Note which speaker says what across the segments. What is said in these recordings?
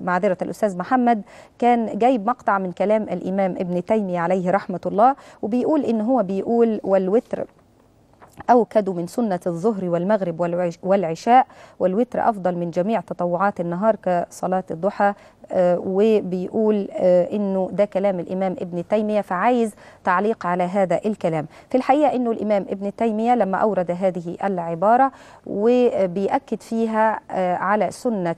Speaker 1: معذرة الأستاذ محمد كان جايب مقطع من كلام الإمام ابن تيمية عليه رحمة الله وبيقول إن هو بيقول والوتر أوكد من سنة الظهر والمغرب والعشاء والوتر أفضل من جميع تطوعات النهار كصلاة الضحى آه، وبيقول آه، انه ده كلام الامام ابن تيميه فعايز تعليق على هذا الكلام في الحقيقه انه الامام ابن تيميه لما اورد هذه العباره وبيأكد فيها آه، على سنه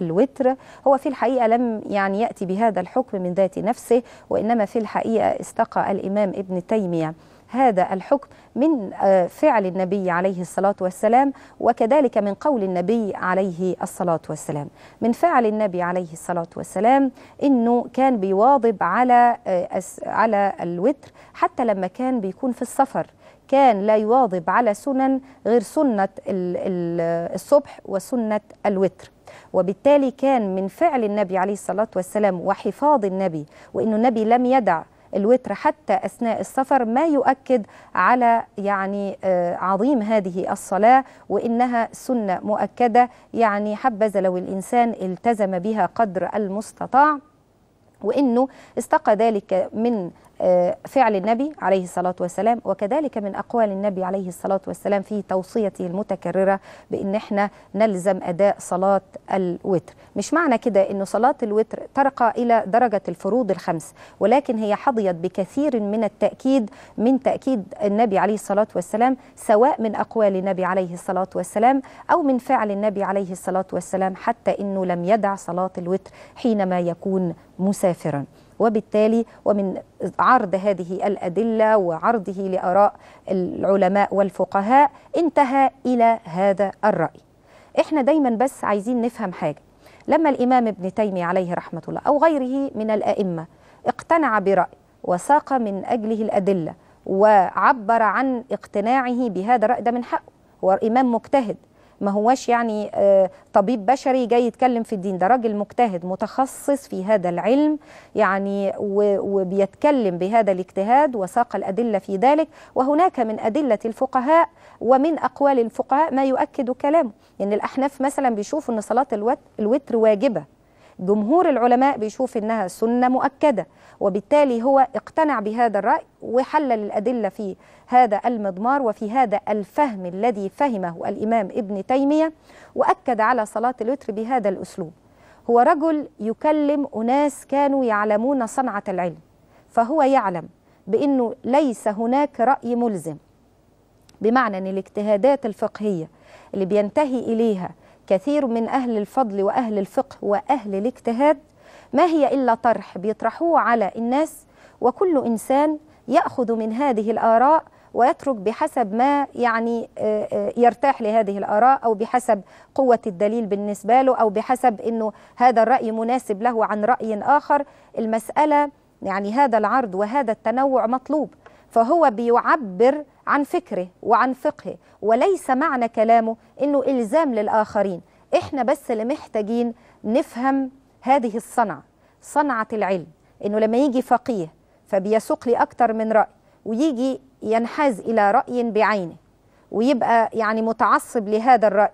Speaker 1: الوتر هو في الحقيقه لم يعني ياتي بهذا الحكم من ذات نفسه وانما في الحقيقه استقى الامام ابن تيميه هذا الحكم من آه، فعل النبي عليه الصلاة والسلام وكذلك من قول النبي عليه الصلاة والسلام من فعل النبي عليه الصلاة والسلام أنه كان بيواظب على, آه، على الوتر حتى لما كان بيكون في السفر كان لا يواظب على سنن غير سنة الصبح وسنة الوتر وبالتالي كان من فعل النبي عليه الصلاة والسلام وحفاظ النبي وأن النبي لم يدع الوتر حتى أثناء السفر ما يؤكد على يعني آه، عظيم هذه الصلاة وإنها سنة مؤكدة يعني حبذا لو الإنسان التزم بها قدر المستطاع وانه استقى ذلك من آه، فعل النبي عليه الصلاة والسلام وكذلك من أقوال النبي عليه الصلاة والسلام في توصيته المتكررة بأن احنا نلزم أداء صلاة الوتر مش معنى كده أن صلاة الوتر ترقى إلى درجة الفروض الخمس ولكن هي حظيت بكثير من التأكيد من تأكيد النبي عليه الصلاة والسلام سواء من أقوال النبي عليه الصلاة والسلام أو من فعل النبي عليه الصلاة والسلام حتى أنه لم يدع صلاة الوتر حينما يكون مسافراً وبالتالي ومن عرض هذه الأدلة وعرضه لآراء العلماء والفقهاء انتهى إلى هذا الرأي احنا دايما بس عايزين نفهم حاجة لما الإمام ابن تيمية عليه رحمة الله أو غيره من الأئمة اقتنع برأي وساق من أجله الأدلة وعبر عن اقتناعه بهذا الرأي ده من حقه هو إمام مجتهد ما هواش يعني آه، طبيب بشري جاي يتكلم في الدين ده راجل مجتهد متخصص في هذا العلم يعني وبيتكلم بهذا الاجتهاد وساق الأدلة في ذلك وهناك من أدلة الفقهاء ومن أقوال الفقهاء ما يؤكد كلامه إن يعني الأحناف مثلا بيشوفوا أن صلاة الوتر واجبة جمهور العلماء بيشوف انها سنه مؤكده وبالتالي هو اقتنع بهذا الراي وحلل الادله في هذا المضمار وفي هذا الفهم الذي فهمه الامام ابن تيميه واكد على صلاه الوتر بهذا الاسلوب هو رجل يكلم اناس كانوا يعلمون صنعه العلم فهو يعلم بانه ليس هناك راي ملزم بمعنى ان الاجتهادات الفقهيه اللي بينتهي اليها كثير من أهل الفضل وأهل الفقه وأهل الاجتهاد ما هي إلا طرح بيطرحوه على الناس وكل إنسان يأخذ من هذه الآراء ويترك بحسب ما يعني آه، آه، يرتاح لهذه الآراء أو بحسب قوة الدليل بالنسبة له أو بحسب أنه هذا الرأي مناسب له عن رأي آخر المسألة يعني هذا العرض وهذا التنوع مطلوب فهو بيعبر عن فكره وعن فقهه وليس معنى كلامه انه الزام للاخرين احنا بس اللي محتاجين نفهم هذه الصنعه صنعه العلم انه لما يجي فقيه فبيسوق لي اكتر من راي ويجي ينحاز الى راي بعينه ويبقى يعني متعصب لهذا الراي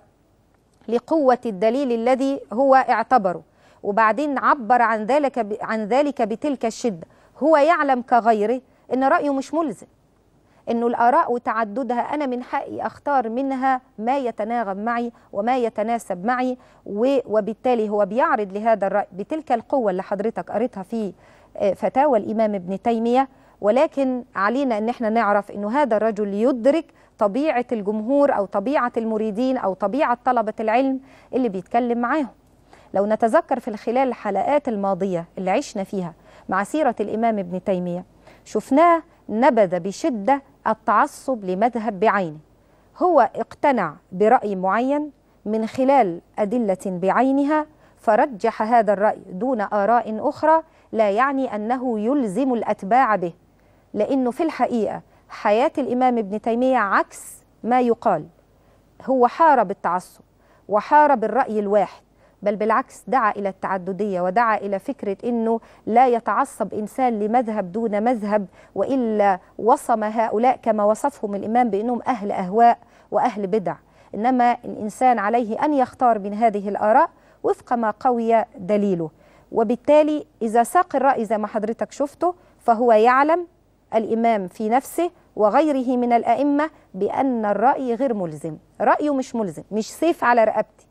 Speaker 1: لقوه الدليل الذي هو اعتبره وبعدين عبر عن ذلك عن ذلك بتلك الشده هو يعلم كغيره ان رايه مش ملزم انه الاراء وتعددها انا من حقي اختار منها ما يتناغم معي وما يتناسب معي وبالتالي هو بيعرض لهذا الراي بتلك القوه اللي حضرتك قريتها في آه، فتاوى الامام ابن تيميه ولكن علينا ان احنا نعرف انه هذا الرجل يدرك طبيعه الجمهور او طبيعه المريدين او طبيعه طلبه العلم اللي بيتكلم معاهم لو نتذكر في خلال الحلقات الماضيه اللي عشنا فيها مع سيره الامام ابن تيميه شفناه نبذ بشده التعصب لمذهب بعينه هو اقتنع برأي معين من خلال أدلة بعينها فرجح هذا الرأي دون آراء أخرى لا يعني أنه يلزم الأتباع به لأنه في الحقيقة حياة الإمام ابن تيمية عكس ما يقال هو حارب التعصب وحارب الرأي الواحد بل بالعكس دعا إلى التعددية ودعا إلى فكرة أنه لا يتعصب إنسان لمذهب دون مذهب وإلا وصم هؤلاء كما وصفهم الإمام بأنهم أهل أهواء وأهل بدع إنما الإنسان عليه أن يختار من هذه الآراء وفق ما قوي دليله وبالتالي إذا ساق الرأي زي ما حضرتك شفته فهو يعلم الإمام في نفسه وغيره من الأئمة بأن الرأي غير ملزم رأيه مش ملزم مش سيف على رقبتي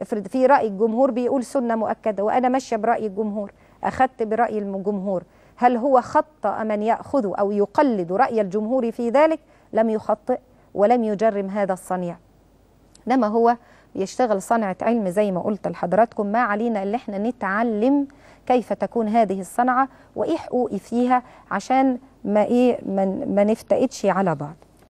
Speaker 1: افرض في رأي الجمهور بيقول سنة مؤكدة وأنا ماشية برأي الجمهور أخذت برأي الجمهور هل هو خطأ من يأخذ أو يقلد رأي الجمهور في ذلك لم يخطئ ولم يجرم هذا الصنيع إنما هو بيشتغل صنعة علم زي ما قلت لحضراتكم ما علينا اللي احنا نتعلم كيف تكون هذه الصنعة وإيه حقوقي فيها عشان ما إيه ما نفتقدش على بعض